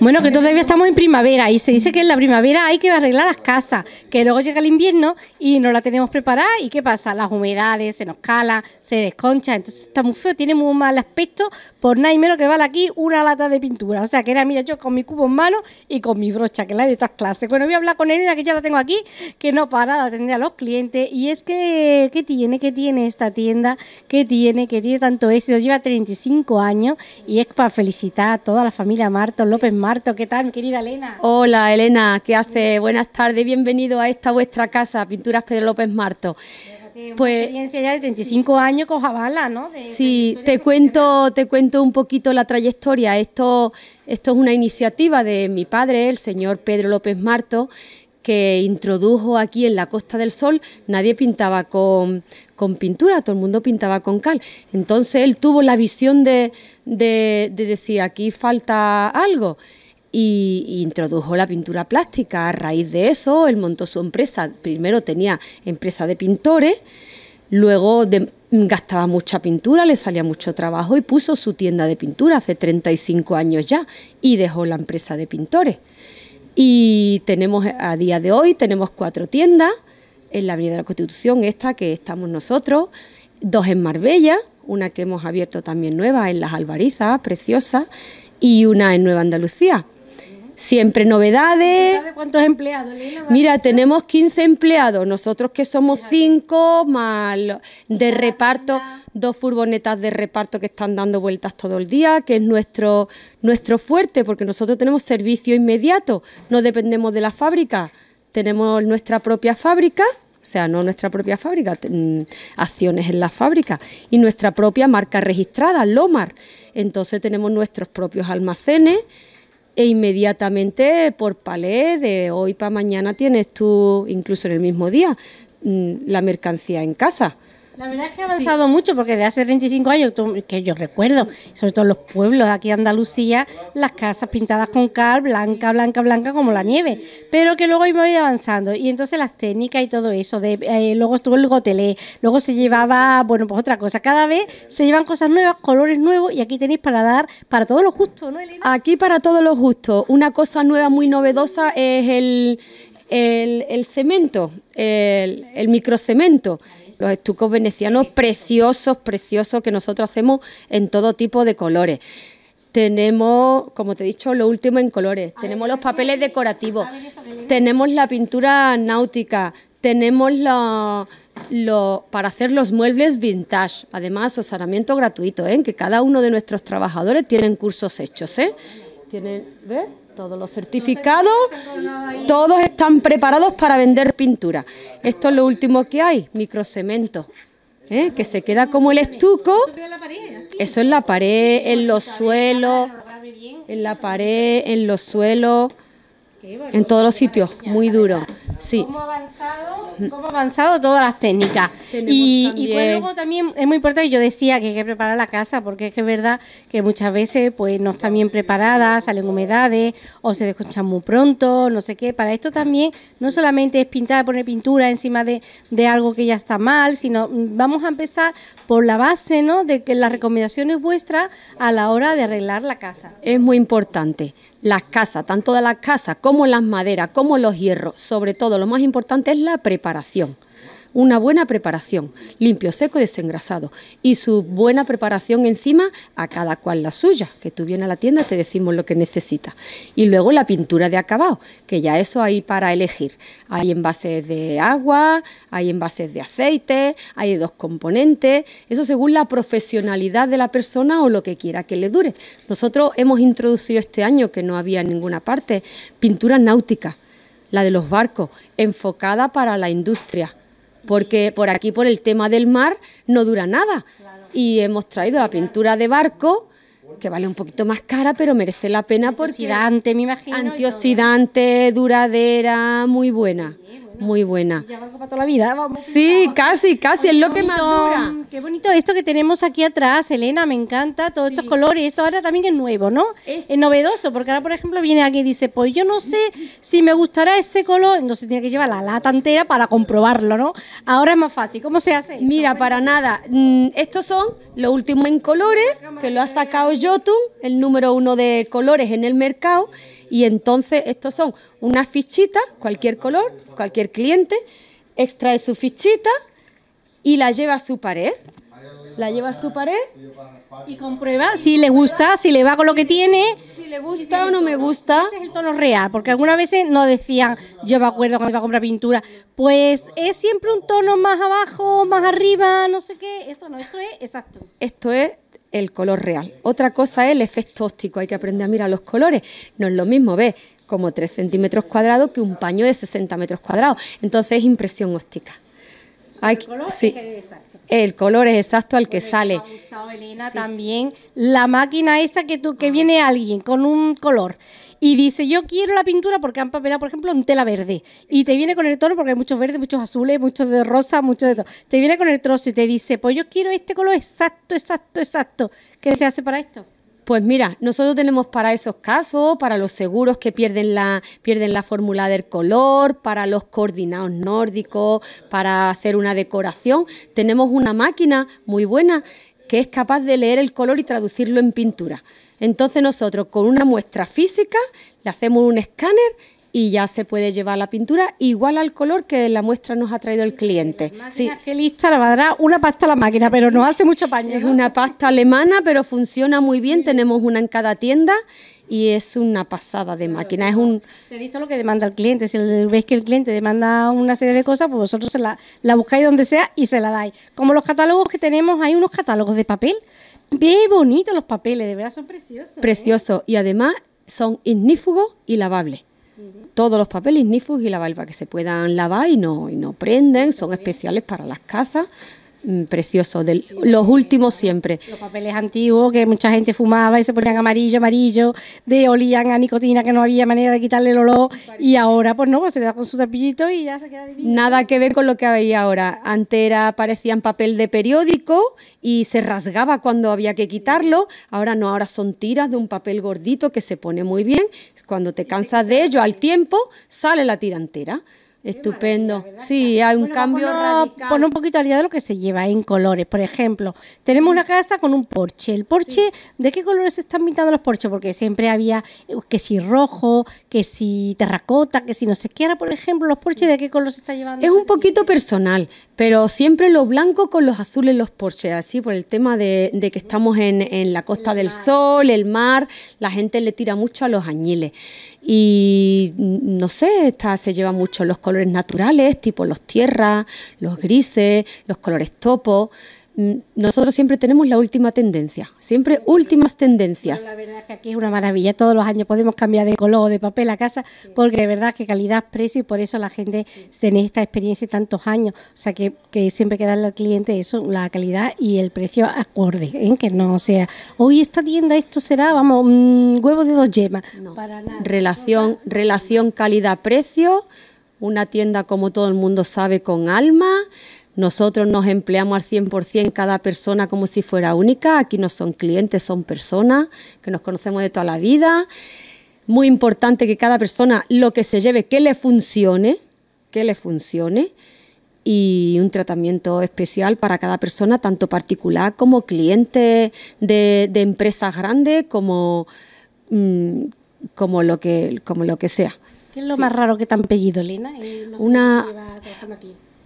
Bueno, que todavía estamos en primavera y se dice que en la primavera hay que arreglar las casas, que luego llega el invierno y no la tenemos preparada y ¿qué pasa? Las humedades, se nos cala, se desconcha, entonces está muy feo, tiene muy mal aspecto, por nada y menos que vale aquí una lata de pintura. O sea, que era, mira, yo con mi cubo en mano y con mi brocha, que la la de todas clases. Bueno, voy a hablar con Elena, que ya la tengo aquí, que no para de atender a los clientes. Y es que, ¿qué tiene? ¿Qué tiene esta tienda? ¿Qué tiene? ¿Qué tiene tanto éxito? Lleva 35 años y es para felicitar a toda la familia Marto López Marto. ¿Qué tal, querida Elena? Hola, Elena, ¿qué hace? Buenas tardes, bienvenido a esta vuestra casa, Pinturas Pedro López Marto. pues, experiencia ya de 35 años con Jabala, ¿no? sí, te cuento, te cuento un poquito la trayectoria. Esto, esto es una iniciativa de mi padre, el señor Pedro López Marto, que introdujo aquí en la Costa del Sol, nadie pintaba con, con pintura, todo el mundo pintaba con cal. Entonces él tuvo la visión de, de, de decir, aquí falta algo y introdujo la pintura plástica. A raíz de eso, él montó su empresa. Primero tenía empresa de pintores, luego gastaba mucha pintura, le salía mucho trabajo y puso su tienda de pintura hace 35 años ya y dejó la empresa de pintores. Y tenemos a día de hoy tenemos cuatro tiendas en la Avenida de la Constitución, esta que estamos nosotros, dos en Marbella, una que hemos abierto también nueva en Las Albarizas, preciosa, y una en Nueva Andalucía. Siempre novedades. ¿Cuántos empleados? Mira, tenemos 15 empleados, nosotros que somos cinco más de reparto, dos furgonetas de reparto que están dando vueltas todo el día, que es nuestro, nuestro fuerte, porque nosotros tenemos servicio inmediato, no dependemos de la fábrica, tenemos nuestra propia fábrica. O sea, no nuestra propia fábrica, mm, acciones en la fábrica y nuestra propia marca registrada, Lomar. Entonces tenemos nuestros propios almacenes, e inmediatamente por palé de hoy para mañana tienes tú, incluso en el mismo día, mm, la mercancía en casa. La verdad es que ha avanzado mucho porque de hace 35 años, que yo recuerdo, sobre todo en los pueblos de aquí de Andalucía, las casas pintadas con cal, blanca, blanca, blanca como la nieve, pero que luego hemos ido avanzando. Y entonces las técnicas y todo eso, de, eh, luego estuvo el gotelé, luego se llevaba, bueno, pues otra cosa. Cada vez se llevan cosas nuevas, colores nuevos y aquí tenéis para dar para todo lo justo, ¿no, Elena? Aquí para todo lo justo. Una cosa nueva muy novedosa es el el, cemento, el, microcemento, los estucos venecianos preciosos, preciosos que nosotros hacemos en todo tipo de colores. Tenemos, como te he dicho, lo último en colores, tenemos los papeles decorativos, tenemos la pintura náutica, tenemos Lo, para hacer los muebles vintage. Además, osaramiento gratuito, en ¿eh? que cada uno de nuestros trabajadores tienen cursos hechos. ¿eh? Tienen, ¿ves? todos los certificados, todos están preparados para vender pintura. Esto es lo último que hay, microcemento. ¿eh? que se queda como el estuco, eso en la pared, en los suelos, en la pared, en los suelos, en todos los sitios, muy duro. Sí. ¿Cómo ha avanzado, todas las técnicas? Y, pues luego también es muy importante, yo decía que hay que preparar la casa, porque es que es verdad que muchas veces pues no están bien preparadas, salen humedades o se desconchan muy pronto, no sé qué. Para esto también no solamente es pintar, poner pintura encima de, de algo que ya está mal, sino mm, vamos a empezar por la base ¿no? de que las recomendaciones vuestras a la hora de arreglar la casa. Es muy importante las casas, tanto de las casas como las maderas, como los hierros, sobre todo lo más importante es la preparación una buena preparación, limpio, seco y desengrasado. Y su buena preparación encima, a cada cual la suya, que tú vienes a la tienda, te decimos lo que necesitas. Y luego la pintura de acabado, que ya eso hay para elegir. Hay envases de agua, hay envases de aceite, hay dos componentes, eso según la profesionalidad de la persona o lo que quiera que le dure. Nosotros hemos introducido este año, que no había en ninguna parte, pintura náutica, la de los barcos, enfocada para la industria porque por aquí, por el tema del mar, no dura nada. Y hemos traído la pintura de barco, que vale un poquito más cara, pero merece la pena porque... Antioxidante, me imagino. Antioxidante, duradera, muy buena muy buena. para toda la vida. sí, casi, casi, es lo que más Qué bonito esto que tenemos aquí atrás, Elena, me encanta, todos estos colores. Esto ahora también es nuevo, ¿no? Es, novedoso, porque ahora, por ejemplo, viene aquí y dice, pues yo no sé si me gustará ese color, entonces tiene que llevar la lata entera para comprobarlo, ¿no? Ahora es más fácil. ¿Cómo se hace? Mira, para nada. Mm, estos son los últimos en colores, que lo ha sacado Jotun, el número uno de colores en el mercado. Y entonces estos son unas fichitas, cualquier color, cualquier cliente, extrae su fichita y la lleva a su pared. La lleva a su pared y comprueba si le gusta, si le va con lo que tiene, si le gusta o no me gusta. Este es el tono real, porque algunas veces nos decían, yo me acuerdo cuando iba a comprar pintura, pues es siempre un tono más abajo, más arriba, no sé qué. Esto no, esto es exacto. Esto es el color real. Otra cosa es el efecto óptico, hay que aprender a mirar los colores. No es lo mismo ver como 3 centímetros cuadrados que un paño de 60 metros cuadrados. Entonces es impresión óptica. Hay, el color es exacto al que sale. Me ha Elena, también la máquina esta que, tú, que viene alguien con un color y dice, yo quiero la pintura porque han papelado, por ejemplo, un tela verde. Y te viene con el tono porque hay muchos verdes, muchos azules, muchos de rosa, muchos de todo. Te viene con el trozo y te dice, pues yo quiero este color exacto, exacto, exacto. ¿Qué se hace para esto? Pues mira, nosotros tenemos para esos casos, para los seguros que pierden la, pierden la fórmula del color, para los coordinados nórdicos, para hacer una decoración, tenemos una máquina muy buena que es capaz de leer el color y traducirlo en pintura. Entonces nosotros con una muestra física le hacemos un escáner y ya se puede llevar la pintura igual al color que la muestra nos ha traído el cliente. Sí. Que lista, la va a dar una pasta a la máquina, pero no hace mucho paño. Es una pasta alemana, pero funciona muy bien. Tenemos una en cada tienda y es una pasada de máquina. Es un. he visto lo que demanda el cliente. Si ves que el cliente demanda una serie de cosas, pues vosotros la, buscáis donde sea y se la dais. Como los catálogos que tenemos, hay unos catálogos de papel. Qué bonitos los papeles, de verdad son preciosos. ¿eh? Preciosos. Y además son ignífugos y lavables todos los papeles, nifus y la valva que se puedan lavar y no, y no prenden, son especiales para las casas, Mm, precioso, de los últimos siempre. Los papeles antiguos que mucha gente fumaba y se ponían amarillo, amarillo, de olían a nicotina que no había manera de quitarle el olor y ahora pues no, pues se da con su tapillito y ya se queda divino. Nada que ver con lo que había ahora. Antes era, parecían papel de periódico y se rasgaba cuando había que quitarlo, ahora no, ahora son tiras de un papel gordito que se pone muy bien, cuando te cansas de ello al tiempo sale la tira entera. Estupendo. Sí, hay un cambio radical. un poquito al día de lo que se lleva en colores. Por ejemplo, tenemos una casa con un porche. ¿El porche de qué colores están pintando los porches? Porque siempre había eh, que si rojo, que si terracota, que si no sé qué. Ahora, por ejemplo, los porches de qué color se está llevando. Es un pues, poquito eh, personal pero siempre lo blanco con los azules los porches, así por el tema de, que estamos en, la costa del sol, el mar, la gente le tira mucho a los añiles. Y no sé, esta se lleva mucho los colores naturales, tipo los tierras, los grises, los colores topo. Mm, nosotros siempre tenemos la última tendencia, siempre últimas tendencias. la verdad es que aquí es una maravilla, todos los años podemos cambiar de color o de papel a casa, porque de verdad que calidad, precio y por eso la gente tiene esta experiencia tantos años, o sea que, que siempre que darle al cliente eso, la calidad y el precio acorde, ...en ¿eh? que no sea, hoy esta tienda esto será, vamos, mmm, huevo de dos yemas, no. para nada. Relación, relación calidad-precio, una tienda como todo el mundo sabe con alma, nosotros nos empleamos al 100% cada persona como si fuera única. Aquí no son clientes, son personas que nos conocemos de toda la vida. Muy importante que cada persona lo que se lleve, que le funcione, que le funcione y un tratamiento especial para cada persona, tanto particular como cliente de, empresas grandes, como, mm, como, lo que, como lo que sea. ¿Qué es lo más raro que te han pedido, Lina? Una...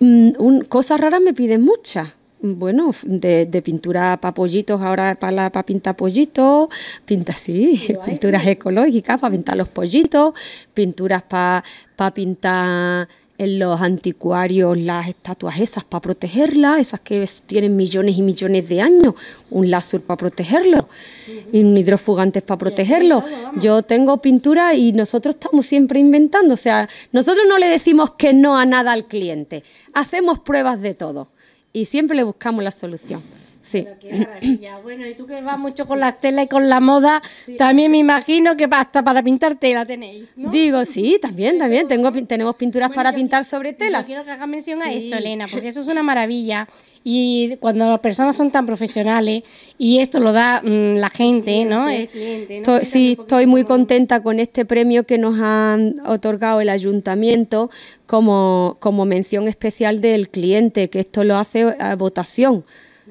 Mm, un, cosas raras me piden muchas. Bueno, de, pintura para pollitos, ahora para, pintar pollitos, pinta sí, pinturas ecológicas para pintar los pollitos, pinturas para, para pintar en los anticuarios las estatuas esas para protegerlas, esas que tienen millones y millones de años, un láser para protegerlo y un hidrofugante para protegerlo. Yo tengo pintura y nosotros estamos siempre inventando, o sea, nosotros no le decimos que no a nada al cliente, hacemos pruebas de todo y siempre le buscamos la solución. Sí. bueno, y tú que vas mucho con las telas y con la moda, también me imagino que hasta para pintar tela tenéis, ¿no? Digo, sí, también, también. Tengo, tenemos pinturas para pintar sobre telas. quiero que hagas mención a esto, Elena, porque eso es una maravilla. Y cuando las personas son tan profesionales, y esto lo da mm, la gente, ¿no? El eh, cliente, sí, estoy muy contenta con este premio que nos han otorgado el ayuntamiento como, como mención especial del cliente, que esto lo hace a votación.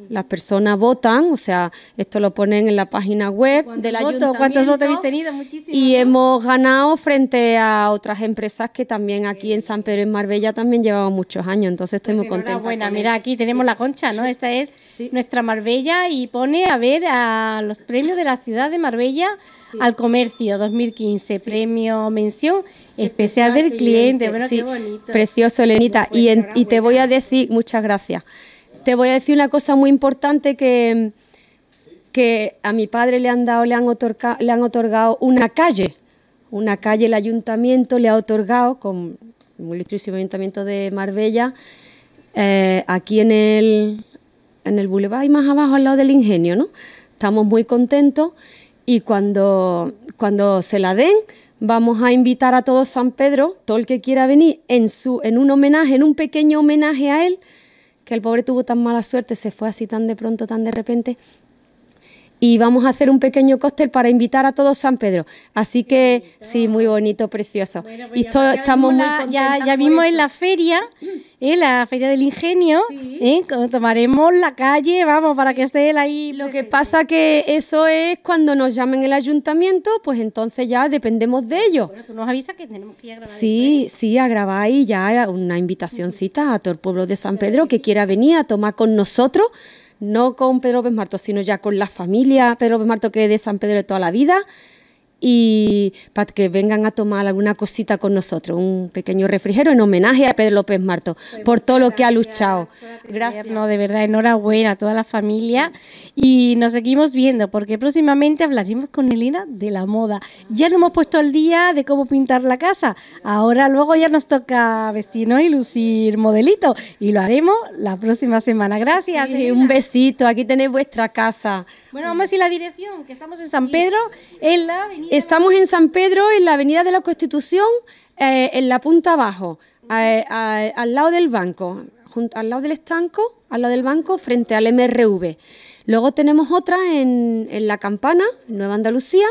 Las personas votan, o sea, esto lo ponen en la página web del ayuntamiento. ¿Cuántos votos habéis tenido? y hemos ganado frente a otras empresas que también aquí en San Pedro en Marbella también llevamos muchos años, entonces estoy muy contenta. mira, aquí tenemos la concha, ¿no? Esta es nuestra Marbella y pone a ver a los premios de la ciudad de Marbella al comercio 2015, premio mención especial del cliente. qué bonito. Precioso, Elenita. Pues y, y te voy a decir, muchas gracias te voy a decir una cosa muy importante que, a mi padre le han dado, le han, otorgado una calle, una calle el ayuntamiento le ha otorgado, con el muy ilustrísimo ayuntamiento de Marbella, eh, aquí en el, en Boulevard y más abajo al lado del ingenio, ¿no? Estamos muy contentos y cuando, cuando se la den vamos a invitar a todo San Pedro, todo el que quiera venir, en, su, en un homenaje, en un pequeño homenaje a él, que el pobre tuvo tan mala suerte, se fue así tan de pronto, tan de repente, y vamos a hacer un pequeño cóctel para invitar a todo San Pedro. Así que sí, muy bonito, precioso. Pues y estamos muy ya, ya en la feria, ...en ¿eh? la feria del ingenio, sí. ¿eh? tomaremos la calle, vamos, para que esté él ahí. Lo que pasa que eso es cuando nos llamen el ayuntamiento, pues entonces ya dependemos de ellos. Bueno, tú nos avisas que tenemos que ir a grabar. Sí, ¿eh? sí, a grabar y ya una invitacioncita a todo el pueblo de San Pedro que quiera venir a tomar con nosotros no con Pedro López sino ya con la familia Pedro López que es de San Pedro de toda la vida, y para que vengan a tomar alguna cosita con nosotros, un pequeño refrigero en homenaje a Pedro López Marto pues por todo lo que ha luchado. Gracias. No, de verdad, enhorabuena a toda la familia y nos seguimos viendo porque próximamente hablaremos con Elena de la moda. Ya nos hemos puesto el día de cómo pintar la casa, ahora luego ya nos toca vestirnos y lucir modelito y lo haremos la próxima semana. Gracias. un besito, aquí tenéis vuestra casa. Bueno, vamos a decir la dirección, que estamos en San Pedro, en la avenida Estamos en San Pedro, en la Avenida de la Constitución, eh, en la punta abajo, al lado del banco, al lado del estanco, al lado del banco, frente al MRV. Luego tenemos otra en, La Campana, Nueva Andalucía,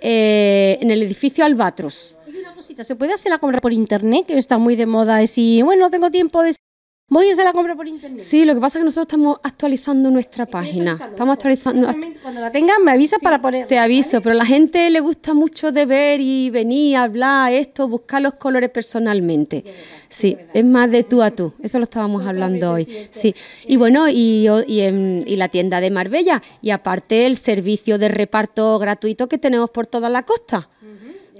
eh, en el edificio Albatros. Una cosita, ¿se puede hacer la compra por internet? Que está muy de moda. decir. bueno, no tengo tiempo de Voy a hacer la compra por internet. Sí, lo que pasa es que nosotros estamos actualizando nuestra página. Estamos actualizando. Cuando la tengan, me avisas para poner. Te aviso, pero a la gente le gusta mucho de ver y venir, hablar, esto, buscar los colores personalmente. Sí, es, más de tú a tú. Eso lo estábamos hablando hoy. Sí. Este, este. Y bueno, y, y, la tienda de Marbella. Y aparte el servicio de reparto gratuito que tenemos por toda la costa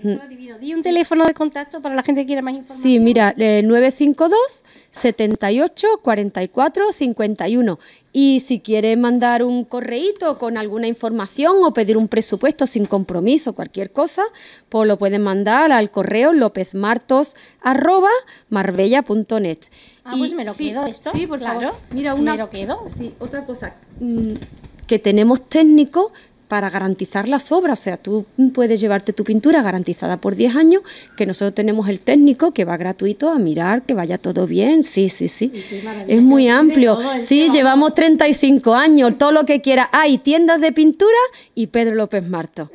un teléfono de contacto para la gente que quiera más información. Sí, mira, 952 78 44 51. Y si quieres mandar un correíto con alguna información o pedir un presupuesto sin compromiso, cualquier cosa, pues lo pueden mandar al correo lopezmartos@marbella.net. Ah, y, pues me lo quedo esto. Sí, por favor. Mira, una, me lo quedo. Sí, otra cosa. Mm, que tenemos técnico para garantizar las obras. O sea, tú puedes llevarte tu pintura garantizada por 10 años, que nosotros tenemos el técnico que va gratuito a mirar que vaya todo bien. Sí, sí, sí. es muy amplio. Sí, llevamos 35 años, todo lo que quiera. Hay tiendas de pintura y Pedro López Marto.